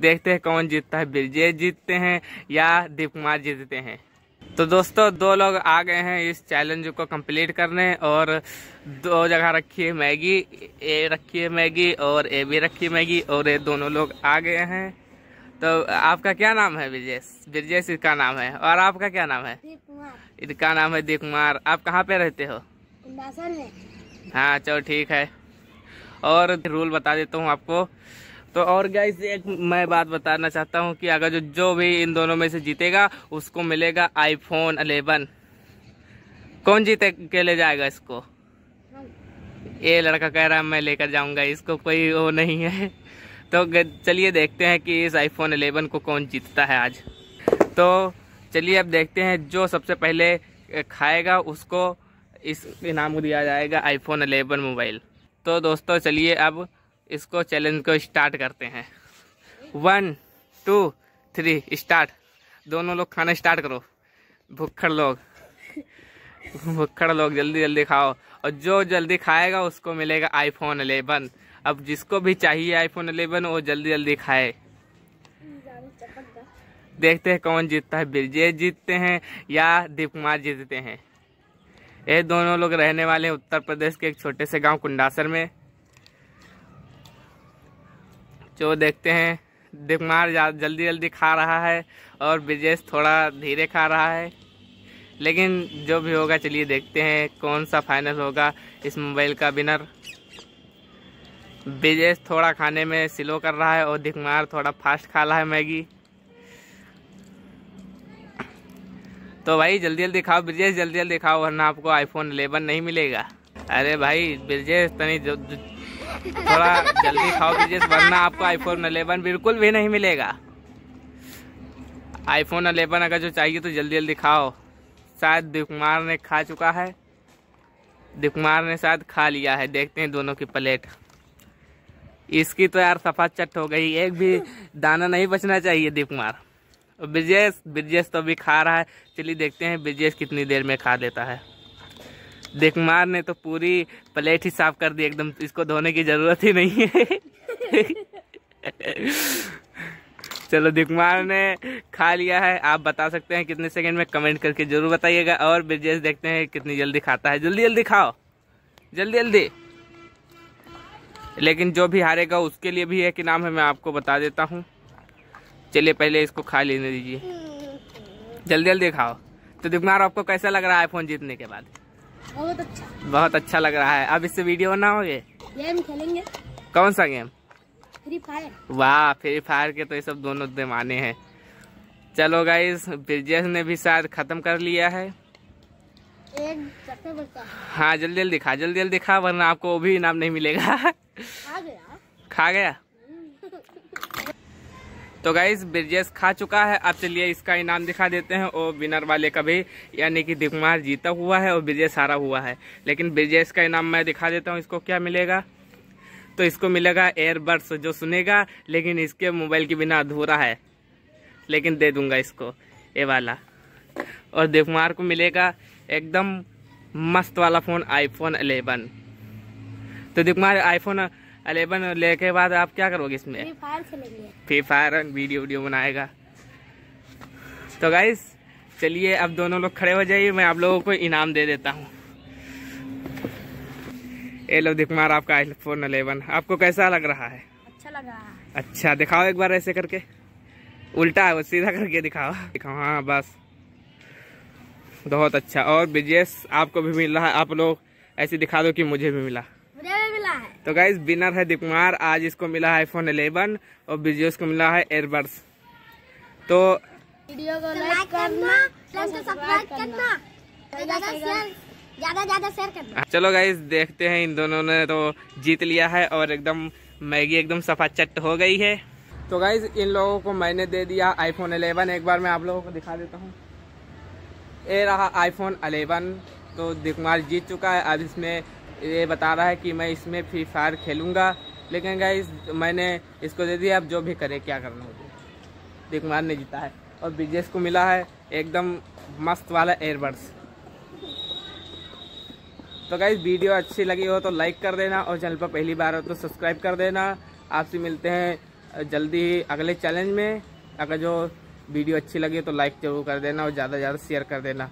देखते हैं कौन जीतता है ब्रिजेश जीतते हैं या दीप कुमार जीतते हैं तो दोस्तों दो लोग आ गए हैं इस चैलेंज को कंप्लीट करने और दो जगह रखी है मैगी ए रखी है मैगी और ए भी रखी है मैगी और ये दोनों लोग आ गए हैं तो आपका क्या नाम है ब्रजेश ब्रजेश इसका नाम है और आपका क्या नाम है इनका नाम है दीप कुमार आप कहाँ पे रहते हो हाँ चलो ठीक है और रूल बता देता हूँ आपको तो और गाइज एक मैं बात बताना चाहता हूँ कि अगर जो जो भी इन दोनों में से जीतेगा उसको मिलेगा आईफोन अलेवन कौन जीते के ले जाएगा इसको ये लड़का कह रहा है मैं लेकर जाऊंगा इसको कोई वो नहीं है तो चलिए देखते हैं कि इस आईफोन अलेवन को कौन जीतता है आज तो चलिए अब देखते हैं जो सबसे पहले खाएगा उसको इस इनाम दिया जाएगा आईफोन अलेवन मोबाइल तो दोस्तों चलिए अब इसको चैलेंज को स्टार्ट करते हैं वन टू थ्री स्टार्ट दोनों लोग खाना स्टार्ट करो भुखड़ लोग भुखड़ लोग जल्दी जल्दी खाओ और जो जल्दी खाएगा उसको मिलेगा आईफोन अलेवन अब जिसको भी चाहिए आईफोन अलेवन वो जल्दी जल्दी खाए देखते हैं कौन जीतता है ब्रजेश जीतते हैं या दीप कुमार जीतते हैं ये दोनों लोग रहने वाले हैं उत्तर प्रदेश के एक छोटे से गांव कुंडासर में जो देखते हैं दिमाग जल्दी जल्दी खा रहा है और ब्रिजेश थोड़ा धीरे खा रहा है लेकिन जो भी होगा चलिए देखते हैं कौन सा फाइनल होगा इस मोबाइल का विनर ब्रिजेश थोड़ा खाने में स्लो कर रहा है और दिखमार थोड़ा फास्ट खा रहा है मैगी तो भाई जल्दी जल्दी खाओ ब्रिजेश जल्दी जल्दी खाओ वरना आपको आईफोन 11 नहीं मिलेगा अरे भाई ब्रिजेश तनी थोड़ा जल्दी खाओ दीजिए वरना आपको आईफोन अलेवन बिल्कुल भी नहीं मिलेगा आईफोन अलेवन अगर जो चाहिए तो जल्दी जल्दी खाओ शायद दिकुमार ने खा चुका है दिकुमार ने शायद खा लिया है देखते हैं दोनों की प्लेट इसकी तो यार सफा चट हो गई एक भी दाना नहीं बचना चाहिए दीपकुमार ब्रिजेश ब्रिजेश तो अभी खा रहा है चलिए देखते हैं ब्रिजेश कितनी देर में खा लेता है देखमार ने तो पूरी प्लेट ही साफ कर दी एकदम इसको धोने की जरूरत ही नहीं है चलो दिकमार ने खा लिया है आप बता सकते हैं कितने सेकंड में कमेंट करके जरूर बताइएगा और ब्रजेश देखते हैं कितनी जल्दी खाता है जल्दी जल्दी खाओ जल्दी जल्दी लेकिन जो भी हारेगा उसके लिए भी है कि नाम है मैं आपको बता देता हूँ चलिए पहले इसको खा लेने दीजिए जल्दी जल्दी खाओ तो दिखमार आपको कैसा लग रहा है आईफोन जीतने के बाद बहुत अच्छा बहुत अच्छा लग रहा है अब इससे वीडियो बनाओगे गेम खेलेंगे कौन सा गेम फ्री फायर वाह फ्री फायर के तो ये सब दोनों दिमाने हैं चलो गाइस ब्रिजेश ने भी शायद खत्म कर लिया है एक हाँ जल्दी जल्दी दिखा जल्दी जल्दी दिखा वरना आपको वो भी इनाम नहीं मिलेगा खा गया खा गया तो गाइज ब्रिजेश खा चुका है अब चलिए इसका इनाम दिखा देते हैं और विनर वाले का भी यानी कि दिकुमार जीता हुआ है और ब्रिजेश हारा हुआ है लेकिन ब्रिजेश का इनाम मैं दिखा देता हूँ इसको क्या मिलेगा तो इसको मिलेगा एयरबड्स जो सुनेगा लेकिन इसके मोबाइल के बिना अधूरा है लेकिन दे दूंगा इसको ये वाला और देवकुमार को मिलेगा एकदम मस्त वाला फ़ोन आईफोन 11 तो देवकुमार आईफोन अलेवन ले के बाद आप क्या करोगे इसमें फ्री फायर वीडियो वीडियो बनाएगा तो गाइस चलिए अब दोनों लोग खड़े हो जाइए मैं आप लोगों को इनाम दे देता हूँ ये लो दिकमार आपका आईफोन अलेवन आपको कैसा लग रहा है अच्छा लग रहा है अच्छा दिखाओ एक बार ऐसे करके उल्टा है वो सीधा करके दिखाओ दिखाओ हाँ बस बहुत अच्छा और बिजनेस आपको भी मिल रहा है आप लोग ऐसे दिखा दो कि मुझे भी मिला तो गाइज विनर है दीपमार आज इसको मिला है आईफोन एलेवन और बिजियोस को मिला है एयरबड्स तो वीडियो को लाइक करना सब्सक्राइब करना ज़्यादा ज़्यादा शेयर करना चलो गाइज देखते हैं इन दोनों ने तो जीत लिया है और एकदम मैगी एकदम सफा चट हो गई है तो गाइज इन लोगों को मैंने दे दिया आईफोन एलेवन एक बार मैं आप लोगों को दिखा देता हूँ ये रहा आईफोन अलेवन तो दिकुमार जीत चुका है अब इसमें ये बता रहा है कि मैं इसमें फ्री फायर खेलूँगा लेकिन गाइस मैंने इसको दे दिया अब जो भी करे क्या करना होगा दिकुमार ने जीता है और ब्रिजेश को मिला है एकदम मस्त वाला एयरबड्स तो गाइस वीडियो अच्छी लगी हो तो लाइक कर देना और चैनल पर पहली बार हो तो सब्सक्राइब कर देना आपसे मिलते हैं जल्दी ही अगले चैलेंज में अगर जो वीडियो अच्छी लगी हो तो लाइक जरूर कर देना और ज़्यादा से ज़्यादा शेयर कर देना